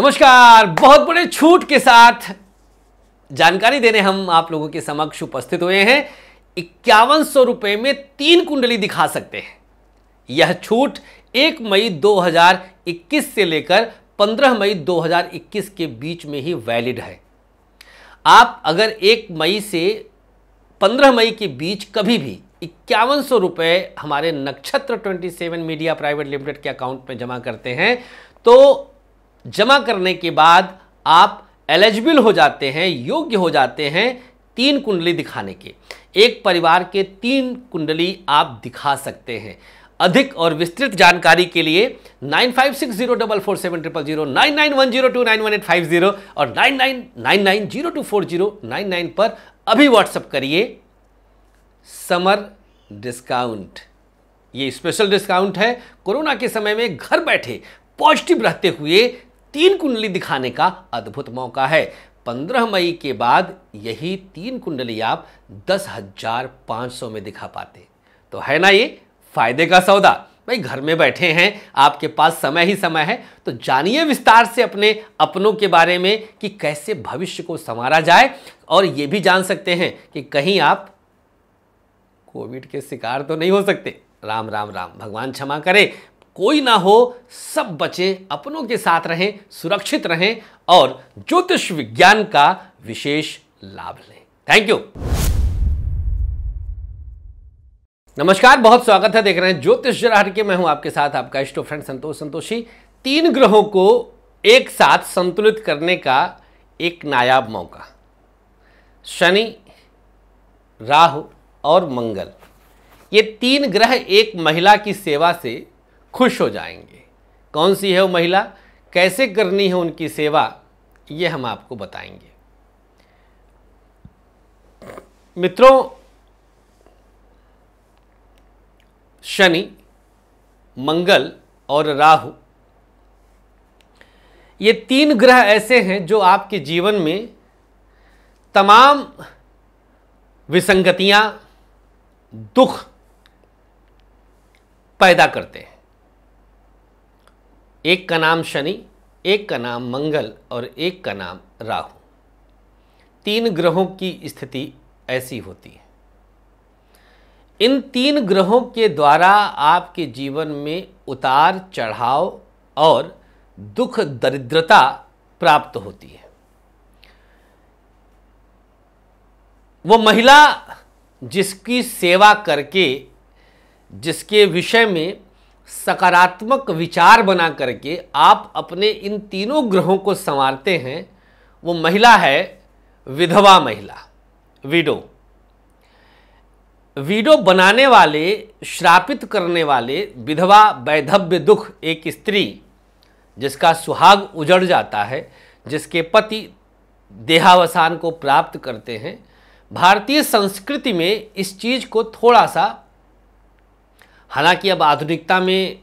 नमस्कार बहुत बड़े छूट के साथ जानकारी देने हम आप लोगों के समक्ष उपस्थित हुए हैं इक्यावन सौ में तीन कुंडली दिखा सकते हैं यह छूट 1 मई 2021 से लेकर 15 मई 2021 के बीच में ही वैलिड है आप अगर 1 मई से 15 मई के बीच कभी भी इक्यावन सौ रुपये हमारे नक्षत्र 27 मीडिया प्राइवेट लिमिटेड के अकाउंट में जमा करते हैं तो जमा करने के बाद आप एलिजिबल हो जाते हैं योग्य हो जाते हैं तीन कुंडली दिखाने के एक परिवार के तीन कुंडली आप दिखा सकते हैं अधिक और विस्तृत जानकारी के लिए nine five six zero double four seven triple zero nine nine one zero two nine one eight five zero और nine nine nine nine zero two four zero nine nine पर अभी व्हाट्सअप करिए समर डिस्काउंट ये special discount है corona के समय में घर बैठे पॉजिटिव रहते हुए तीन कुंडली दिखाने का अद्भुत मौका है 15 मई के बाद यही तीन कुंडली आप दस हजार पांच सौ में दिखा पाते तो है ना ये फायदे का सौदा भाई घर में बैठे हैं आपके पास समय ही समय है तो जानिए विस्तार से अपने अपनों के बारे में कि कैसे भविष्य को संवारा जाए और ये भी जान सकते हैं कि कहीं आप कोविड के शिकार तो नहीं हो सकते राम राम राम भगवान क्षमा करे कोई ना हो सब बचे अपनों के साथ रहें सुरक्षित रहें और ज्योतिष विज्ञान का विशेष लाभ लें थैंक यू नमस्कार बहुत स्वागत है देख रहे हैं ज्योतिष जराहर के मैं हूं आपके साथ आपका इष्टो फ्रेंड संतोष संतोषी तीन ग्रहों को एक साथ संतुलित करने का एक नायाब मौका शनि राहु और मंगल ये तीन ग्रह एक महिला की सेवा से खुश हो जाएंगे कौन सी है वो महिला कैसे करनी है उनकी सेवा ये हम आपको बताएंगे मित्रों शनि मंगल और राहु ये तीन ग्रह ऐसे हैं जो आपके जीवन में तमाम विसंगतियां दुख पैदा करते हैं एक का नाम शनि एक का नाम मंगल और एक का नाम राहु तीन ग्रहों की स्थिति ऐसी होती है इन तीन ग्रहों के द्वारा आपके जीवन में उतार चढ़ाव और दुख दरिद्रता प्राप्त होती है वो महिला जिसकी सेवा करके जिसके विषय में सकारात्मक विचार बना करके आप अपने इन तीनों ग्रहों को संवारते हैं वो महिला है विधवा महिला विडो वीडो बनाने वाले श्रापित करने वाले विधवा वैधव्य दुख एक स्त्री जिसका सुहाग उजड़ जाता है जिसके पति देहावसान को प्राप्त करते हैं भारतीय संस्कृति में इस चीज़ को थोड़ा सा हालांकि अब आधुनिकता में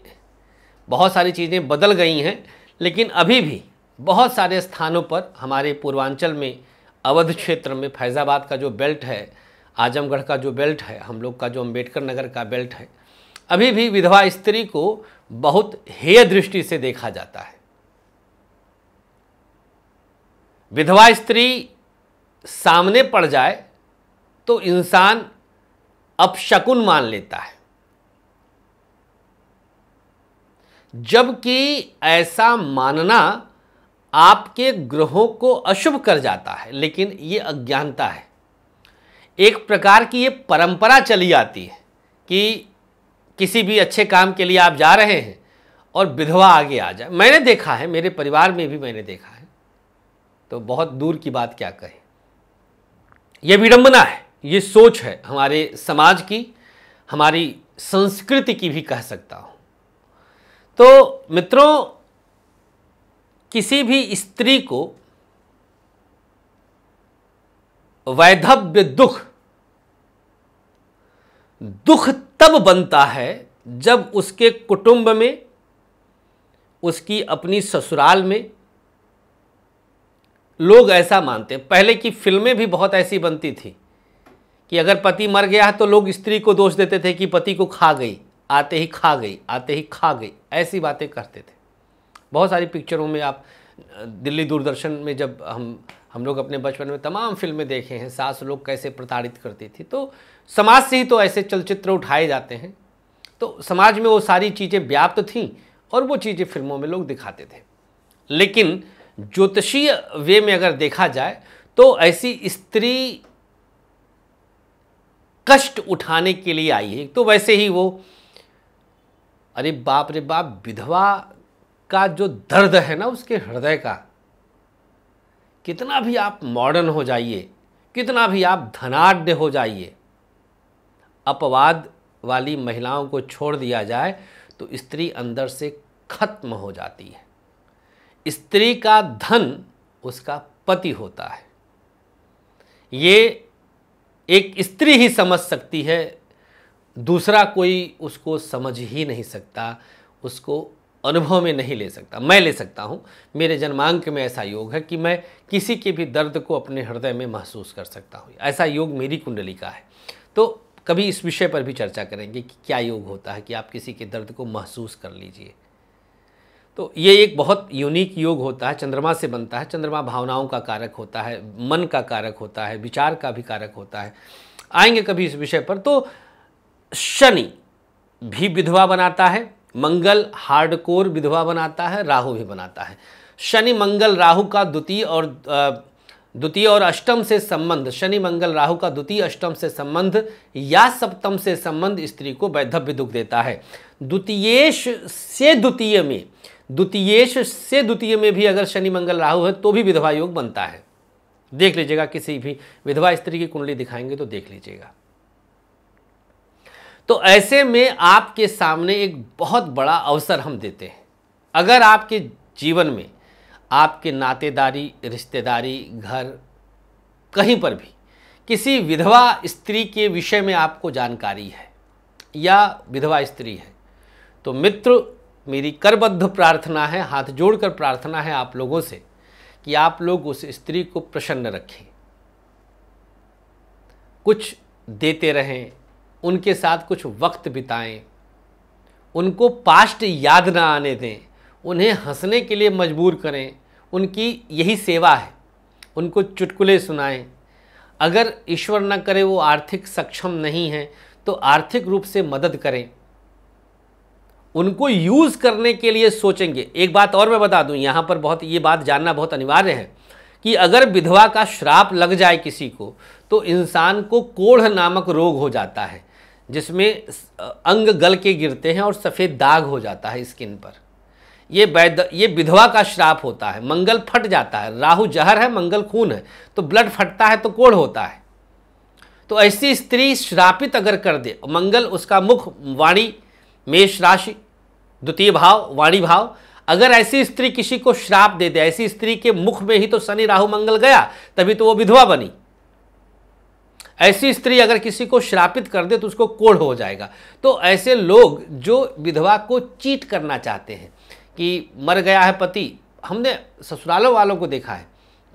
बहुत सारी चीज़ें बदल गई हैं लेकिन अभी भी बहुत सारे स्थानों पर हमारे पूर्वांचल में अवध क्षेत्र में फैज़ाबाद का जो बेल्ट है आजमगढ़ का जो बेल्ट है हम लोग का जो अम्बेडकर नगर का बेल्ट है अभी भी विधवा स्त्री को बहुत हेय दृष्टि से देखा जाता है विधवा स्त्री सामने पड़ जाए तो इंसान अपशकुन मान लेता है जबकि ऐसा मानना आपके ग्रहों को अशुभ कर जाता है लेकिन ये अज्ञानता है एक प्रकार की ये परंपरा चली आती है कि किसी भी अच्छे काम के लिए आप जा रहे हैं और विधवा आगे आ जाए मैंने देखा है मेरे परिवार में भी मैंने देखा है तो बहुत दूर की बात क्या कहें यह विडंबना है ये सोच है हमारे समाज की हमारी संस्कृति की भी कह सकता हूँ तो मित्रों किसी भी स्त्री को वैधव्य दुख दुख तब बनता है जब उसके कुटुंब में उसकी अपनी ससुराल में लोग ऐसा मानते पहले की फिल्में भी बहुत ऐसी बनती थी कि अगर पति मर गया तो लोग स्त्री को दोष देते थे कि पति को खा गई आते ही खा गई आते ही खा गई ऐसी बातें करते थे बहुत सारी पिक्चरों में आप दिल्ली दूरदर्शन में जब हम हम लोग अपने बचपन में तमाम फिल्में देखे हैं सास लोग कैसे प्रताड़ित करती थी तो समाज से ही तो ऐसे चलचित्र उठाए जाते हैं तो समाज में वो सारी चीज़ें व्याप्त थीं और वो चीज़ें फिल्मों में लोग दिखाते थे लेकिन ज्योतिषीय वे में अगर देखा जाए तो ऐसी स्त्री कष्ट उठाने के लिए आई है तो वैसे ही वो अरे बाप रे बाप विधवा का जो दर्द है ना उसके हृदय का कितना भी आप मॉडर्न हो जाइए कितना भी आप धनाढ़ हो जाइए अपवाद वाली महिलाओं को छोड़ दिया जाए तो स्त्री अंदर से खत्म हो जाती है स्त्री का धन उसका पति होता है ये एक स्त्री ही समझ सकती है दूसरा कोई उसको समझ ही नहीं सकता उसको अनुभव में नहीं ले सकता मैं ले सकता हूँ मेरे जन्मांक में ऐसा योग है कि मैं किसी के भी दर्द को अपने हृदय में महसूस कर सकता हूँ ऐसा योग मेरी कुंडली का है तो कभी इस विषय पर भी चर्चा करेंगे कि क्या योग होता है कि आप किसी के दर्द को महसूस कर लीजिए तो ये एक बहुत यूनिक योग होता है चंद्रमा से बनता है चंद्रमा भावनाओं का कारक होता है मन का कारक होता है विचार का भी कारक होता है आएंगे कभी इस विषय पर तो शनि भी विधवा बनाता है मंगल हार्डकोर विधवा बनाता है राहु भी बनाता है शनि मंगल राहु का द्वितीय और द्वितीय और अष्टम से संबंध शनि मंगल राहु का द्वितीय अष्टम से संबंध या सप्तम से संबंध स्त्री को वैधव्य दुख देता है द्वितीयेश से द्वितीय में द्वितीयेश से द्वितीय में भी अगर शनि मंगल राहु है तो भी विधवा योग बनता है देख लीजिएगा किसी भी विधवा स्त्री की कुंडली दिखाएंगे तो देख लीजिएगा तो ऐसे में आपके सामने एक बहुत बड़ा अवसर हम देते हैं अगर आपके जीवन में आपके नातेदारी रिश्तेदारी घर कहीं पर भी किसी विधवा स्त्री के विषय में आपको जानकारी है या विधवा स्त्री है तो मित्र मेरी करबद्ध प्रार्थना है हाथ जोड़कर प्रार्थना है आप लोगों से कि आप लोग उस स्त्री को प्रसन्न रखें कुछ देते रहें उनके साथ कुछ वक्त बिताएं उनको पास्ट याद ना आने दें उन्हें हंसने के लिए मजबूर करें उनकी यही सेवा है उनको चुटकुले सुनाएं अगर ईश्वर न करे वो आर्थिक सक्षम नहीं है तो आर्थिक रूप से मदद करें उनको यूज़ करने के लिए सोचेंगे एक बात और मैं बता दूं यहाँ पर बहुत ये बात जानना बहुत अनिवार्य है कि अगर विधवा का श्राप लग जाए किसी को तो इंसान को कोढ़ नामक रोग हो जाता है जिसमें अंग गल के गिरते हैं और सफ़ेद दाग हो जाता है स्किन पर ये वैद ये विधवा का श्राप होता है मंगल फट जाता है राहु जहर है मंगल खून है तो ब्लड फटता है तो कोढ़ होता है तो ऐसी स्त्री श्रापित अगर कर दे मंगल उसका मुख वाणी मेष राशि द्वितीय भाव वाणी भाव अगर ऐसी स्त्री किसी को श्राप दे दे ऐसी स्त्री के मुख में ही तो शनि राहु मंगल गया तभी तो वो विधवा बनी ऐसी स्त्री अगर किसी को श्रापित कर दे तो उसको कोढ़ हो जाएगा तो ऐसे लोग जो विधवा को चीट करना चाहते हैं कि मर गया है पति हमने ससुरालों वालों को देखा है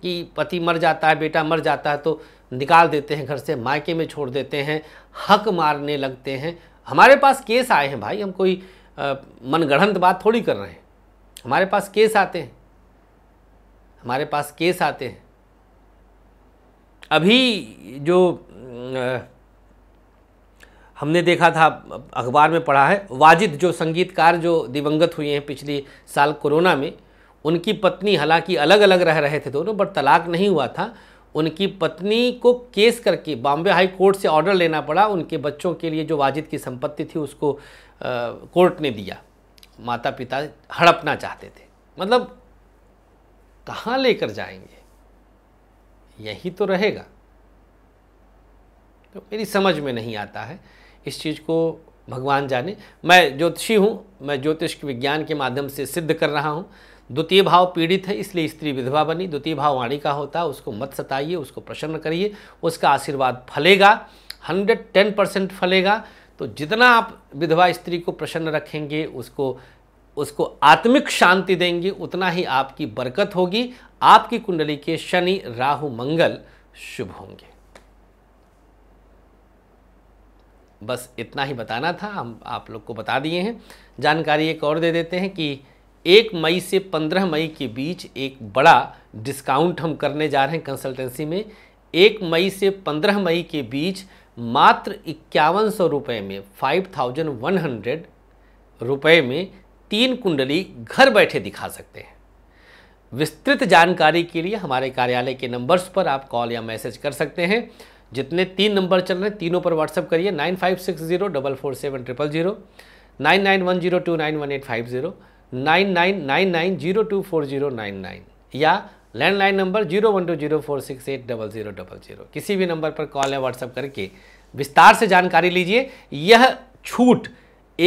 कि पति मर जाता है बेटा मर जाता है तो निकाल देते हैं घर से मायके में छोड़ देते हैं हक मारने लगते हैं हमारे पास केस आए हैं भाई हम कोई मनगढ़ंत बात थोड़ी कर रहे हैं हमारे पास केस आते हैं हमारे पास केस आते हैं अभी जो हमने देखा था अखबार में पढ़ा है वाजिद जो संगीतकार जो दिवंगत हुए हैं पिछले साल कोरोना में उनकी पत्नी हालांकि अलग अलग रह रहे थे दोनों बट तलाक नहीं हुआ था उनकी पत्नी को केस करके बॉम्बे हाई कोर्ट से ऑर्डर लेना पड़ा उनके बच्चों के लिए जो वाजिद की संपत्ति थी उसको आ, कोर्ट ने दिया माता पिता हड़पना चाहते थे मतलब कहाँ लेकर जाएंगे यही तो रहेगा तो मेरी समझ में नहीं आता है इस चीज़ को भगवान जाने मैं ज्योतिषी हूँ मैं ज्योतिष विज्ञान के माध्यम से सिद्ध कर रहा हूँ द्वितीय भाव पीड़ित है इसलिए स्त्री विधवा बनी द्वितीय भाव वाणी का होता है उसको मत सताइए उसको प्रसन्न करिए उसका आशीर्वाद फलेगा हंड्रेड टेन परसेंट फलेगा तो जितना आप विधवा स्त्री को प्रसन्न रखेंगे उसको उसको आत्मिक शांति देंगे उतना ही आपकी बरकत होगी आपकी कुंडली के शनि राहु मंगल शुभ होंगे बस इतना ही बताना था हम आप लोग को बता दिए हैं जानकारी एक और दे देते हैं कि एक मई से पंद्रह मई के बीच एक बड़ा डिस्काउंट हम करने जा रहे हैं कंसल्टेंसी में एक मई से पंद्रह मई के बीच मात्र इक्यावन सौ रुपये में फाइव थाउजेंड वन हंड्रेड रुपये में तीन कुंडली घर बैठे दिखा सकते हैं विस्तृत जानकारी के लिए हमारे कार्यालय के नंबर्स पर आप कॉल या मैसेज कर सकते हैं जितने तीन नंबर चल रहे हैं तीनों पर व्हाट्सअप करिए nine five six zero double four seven triple zero nine nine one zero two nine one eight five zero nine nine nine nine zero two four zero nine nine या landline number zero one two zero four six eight double zero double zero किसी भी number पर call या WhatsApp करके विस्तार से जानकारी लीजिए यह छूट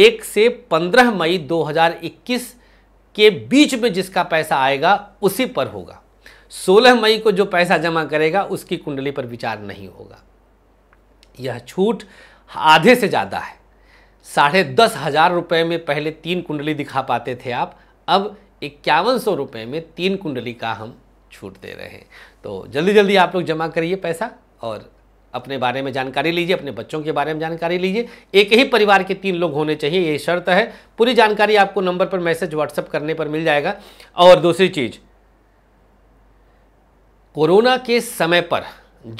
एक से पंद्रह मई दो हज़ार इक्कीस के बीच में जिसका पैसा आएगा उसी पर होगा 16 मई को जो पैसा जमा करेगा उसकी कुंडली पर विचार नहीं होगा यह छूट आधे से ज़्यादा है साढ़े दस हज़ार रुपये में पहले तीन कुंडली दिखा पाते थे आप अब इक्यावन सौ रुपये में तीन कुंडली का हम छूट दे रहे हैं तो जल्दी जल्दी आप लोग जमा करिए पैसा और अपने बारे में जानकारी लीजिए अपने बच्चों के बारे में जानकारी लीजिए एक ही परिवार के तीन लोग होने चाहिए ये शर्त है पूरी जानकारी आपको नंबर पर मैसेज व्हाट्सअप करने पर मिल जाएगा और दूसरी चीज़ कोरोना के समय पर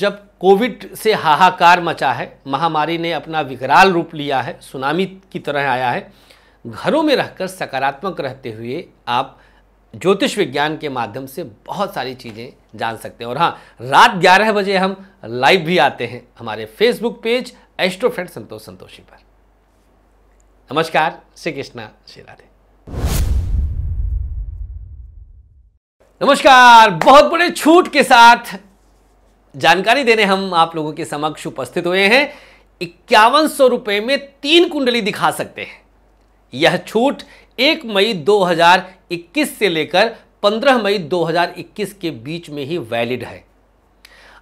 जब कोविड से हाहाकार मचा है महामारी ने अपना विकराल रूप लिया है सुनामी की तरह आया है घरों में रहकर सकारात्मक रहते हुए आप ज्योतिष विज्ञान के माध्यम से बहुत सारी चीज़ें जान सकते हैं और हाँ रात 11 बजे हम लाइव भी आते हैं हमारे Facebook page astro friend Santosh Santoshi पर नमस्कार श्री कृष्णा श्री राधे नमस्कार बहुत बड़े छूट के साथ जानकारी देने हम आप लोगों के समक्ष उपस्थित हुए हैं इक्यावन सौ रुपये में तीन कुंडली दिखा सकते हैं यह छूट एक मई 2021 से लेकर 15 मई 2021 के बीच में ही वैलिड है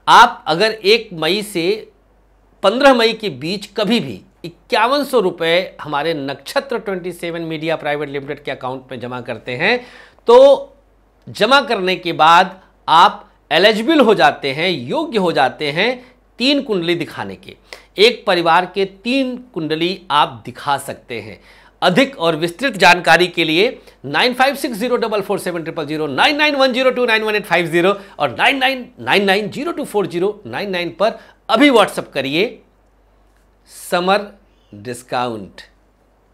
आप अगर एक मई से 15 मई के बीच कभी भी इक्यावन सौ रुपये हमारे नक्षत्र 27 मीडिया प्राइवेट लिमिटेड के अकाउंट में जमा करते हैं तो जमा करने के बाद आप एलिजिबल हो जाते हैं योग्य हो जाते हैं तीन कुंडली दिखाने के एक परिवार के तीन कुंडली आप दिखा सकते हैं अधिक और विस्तृत जानकारी के लिए nine five six zero double four seven triple zero nine nine one zero two nine one eight five zero और nine nine nine nine zero two four zero nine nine पर अभी व्हाट्सअप करिए समर डिस्काउंट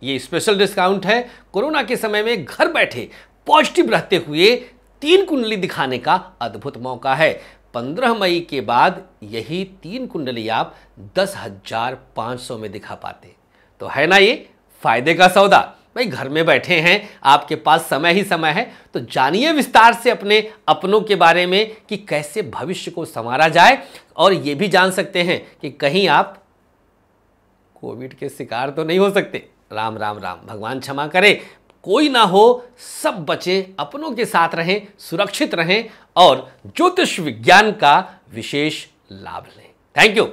ये special discount है corona के समय में घर बैठे पॉजिटिव रहते हुए तीन कुंडली दिखाने का अद्भुत मौका है पंद्रह मई के बाद यही तीन कुंडली आप दस हजार पांच सौ में दिखा पाते तो है ना ये फायदे का सौदा भाई घर में बैठे हैं आपके पास समय ही समय है तो जानिए विस्तार से अपने अपनों के बारे में कि कैसे भविष्य को संवारा जाए और ये भी जान सकते हैं कि कहीं आप कोविड के शिकार तो नहीं हो सकते राम राम राम भगवान क्षमा करे कोई ना हो सब बचे अपनों के साथ रहें सुरक्षित रहें और ज्योतिष विज्ञान का विशेष लाभ लें थैंक यू